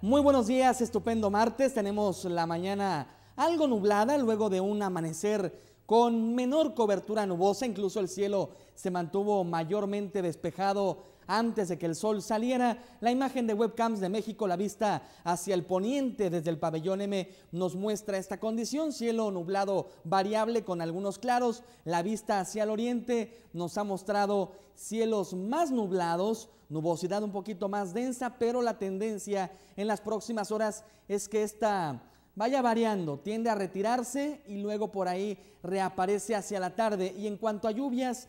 Muy buenos días, estupendo martes. Tenemos la mañana algo nublada luego de un amanecer con menor cobertura nubosa, incluso el cielo se mantuvo mayormente despejado antes de que el sol saliera. La imagen de webcams de México, la vista hacia el poniente desde el pabellón M nos muestra esta condición, cielo nublado variable con algunos claros, la vista hacia el oriente nos ha mostrado cielos más nublados, nubosidad un poquito más densa, pero la tendencia en las próximas horas es que esta vaya variando, tiende a retirarse y luego por ahí reaparece hacia la tarde. Y en cuanto a lluvias,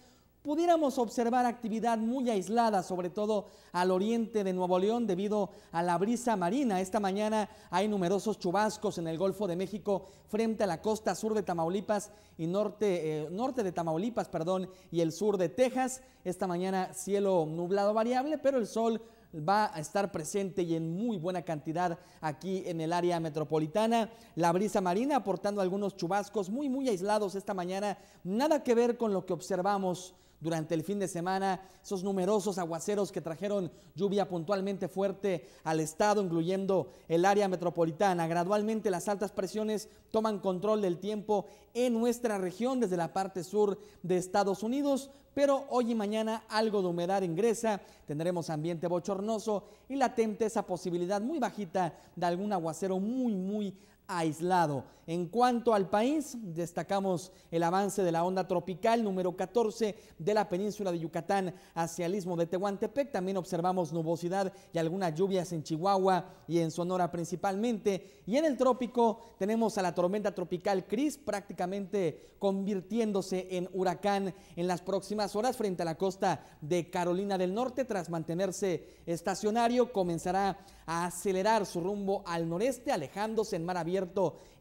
pudiéramos observar actividad muy aislada, sobre todo al oriente de Nuevo León, debido a la brisa marina. Esta mañana hay numerosos chubascos en el Golfo de México frente a la costa sur de Tamaulipas y norte, eh, norte de Tamaulipas, perdón, y el sur de Texas. Esta mañana cielo nublado variable, pero el sol va a estar presente y en muy buena cantidad aquí en el área metropolitana. La brisa marina aportando algunos chubascos muy, muy aislados esta mañana, nada que ver con lo que observamos durante el fin de semana, esos numerosos aguaceros que trajeron lluvia puntualmente fuerte al estado, incluyendo el área metropolitana. Gradualmente las altas presiones toman control del tiempo en nuestra región desde la parte sur de Estados Unidos, pero hoy y mañana algo de humedad ingresa, tendremos ambiente bochornoso y latente esa posibilidad muy bajita de algún aguacero muy, muy aislado. En cuanto al país, destacamos el avance de la onda tropical número 14 de la península de Yucatán hacia el istmo de Tehuantepec. También observamos nubosidad y algunas lluvias en Chihuahua y en Sonora principalmente. Y en el trópico tenemos a la tormenta tropical Cris prácticamente convirtiéndose en huracán en las próximas horas frente a la costa de Carolina del Norte. Tras mantenerse estacionario, comenzará a acelerar su rumbo al noreste, alejándose en mar abierto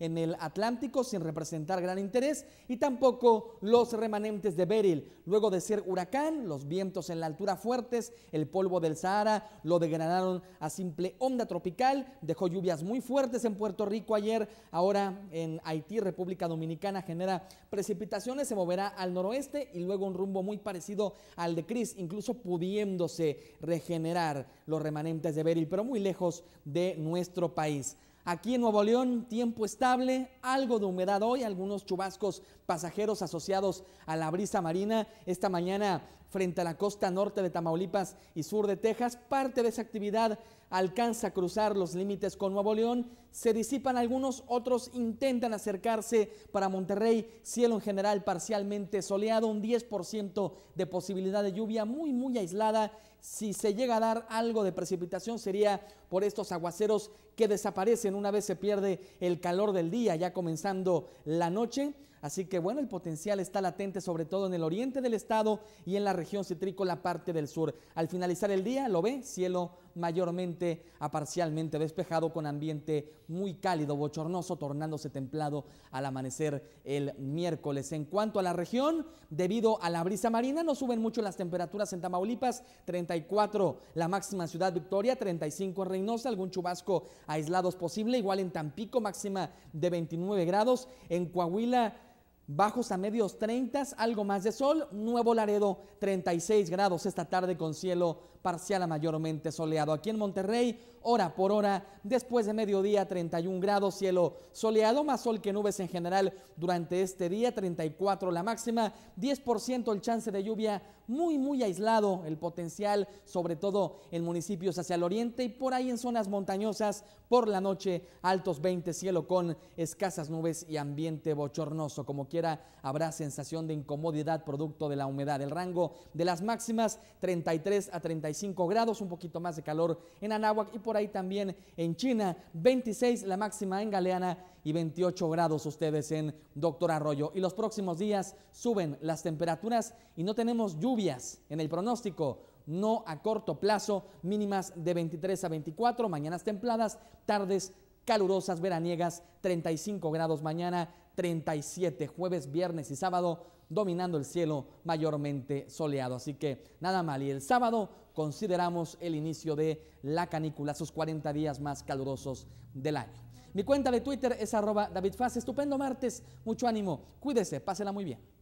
en el Atlántico sin representar gran interés y tampoco los remanentes de Beryl. Luego de ser huracán, los vientos en la altura fuertes, el polvo del Sahara lo degradaron a simple onda tropical, dejó lluvias muy fuertes en Puerto Rico ayer, ahora en Haití, República Dominicana genera precipitaciones, se moverá al noroeste y luego un rumbo muy parecido al de Cris, incluso pudiéndose regenerar los remanentes de Beryl, pero muy lejos de nuestro país. Aquí en Nuevo León, tiempo estable, algo de humedad hoy, algunos chubascos pasajeros asociados a la brisa marina. Esta mañana frente a la costa norte de Tamaulipas y sur de Texas. Parte de esa actividad alcanza a cruzar los límites con Nuevo León. Se disipan algunos, otros intentan acercarse para Monterrey. Cielo en general parcialmente soleado, un 10% de posibilidad de lluvia muy, muy aislada. Si se llega a dar algo de precipitación sería por estos aguaceros que desaparecen una vez se pierde el calor del día, ya comenzando la noche. Así que bueno, el potencial está latente sobre todo en el oriente del estado y en la región citrícola, parte del sur. Al finalizar el día lo ve, cielo mayormente a parcialmente despejado con ambiente muy cálido, bochornoso, tornándose templado al amanecer el miércoles. En cuanto a la región, debido a la brisa marina, no suben mucho las temperaturas en Tamaulipas, 34 la máxima Ciudad Victoria, 35 en Reynosa, algún chubasco aislados posible, igual en Tampico máxima de 29 grados, en Coahuila Bajos a medios 30, algo más de sol. Nuevo Laredo 36 grados esta tarde con cielo parcial a mayormente soleado. Aquí en Monterrey, hora por hora, después de mediodía 31 grados, cielo soleado, más sol que nubes en general durante este día, 34 la máxima, 10% el chance de lluvia, muy, muy aislado el potencial, sobre todo en municipios hacia el oriente y por ahí en zonas montañosas, por la noche altos 20, cielo con escasas nubes y ambiente bochornoso, como habrá sensación de incomodidad producto de la humedad. El rango de las máximas 33 a 35 grados, un poquito más de calor en Anáhuac y por ahí también en China, 26 la máxima en Galeana y 28 grados ustedes en Doctor Arroyo. Y los próximos días suben las temperaturas y no tenemos lluvias en el pronóstico no a corto plazo, mínimas de 23 a 24, mañanas templadas, tardes calurosas veraniegas, 35 grados mañana, 37 jueves, viernes y sábado, dominando el cielo mayormente soleado. Así que nada mal. Y el sábado consideramos el inicio de la canícula, sus 40 días más calurosos del año. Mi cuenta de Twitter es arroba David Estupendo martes, mucho ánimo, cuídese, pásela muy bien.